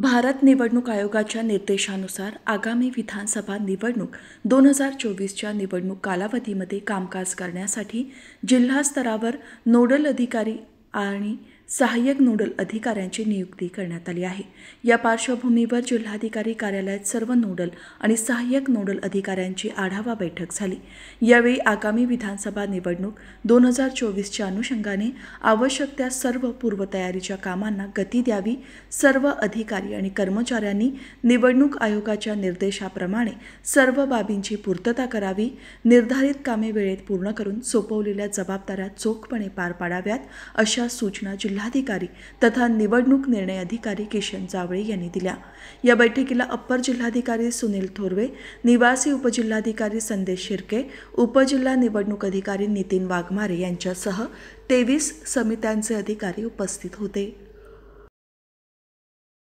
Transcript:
भारत निवडणूक आयोगाच्या निर्देशानुसार आगामी विधानसभा निवडणूक दोन हजार चोवीसच्या निवडणूक कालावधीमध्ये कामकाज करण्यासाठी जिल्हास्तरावर नोडल अधिकारी आणि सहाय्यक नोडल अधिकाऱ्यांची नियुक्ती करण्यात आली आहे या पार्श्वभूमीवर जिल्हाधिकारी कार्यालयात सर्व नोडल आणि सहाय्यक नोडल अधिकाऱ्यांची आढावा बैठक झाली यावेळी आगामी विधानसभा निवडणूक दोन हजार चोवीसच्या अनुषंगाने आवश्यक त्या सर्व पूर्वतयारीच्या कामांना गती द्यावी सर्व अधिकारी आणि कर्मचाऱ्यांनी निवडणूक आयोगाच्या निर्देशाप्रमाणे सर्व बाबींची पूर्तता करावी निर्धारित कामे वेळेत पूर्ण करून सोपवलेल्या जबाबदाऱ्या चोखपणे पार पाडाव्यात अशा सूचना जिल्हा जिल्हाधिकारी तथा निवडणूक निर्णय अधिकारी किशन जावळे यांनी दिल्या या बैठकीला अप्पर जिल्हाधिकारी सुनील थोरवे निवासी उपजिल्हाधिकारी संदेश शिर्के उपजिल्हा निवडणूक अधिकारी नितीन वाघमारे यांच्यासह तेवीस समित्यांचे अधिकारी उपस्थित होते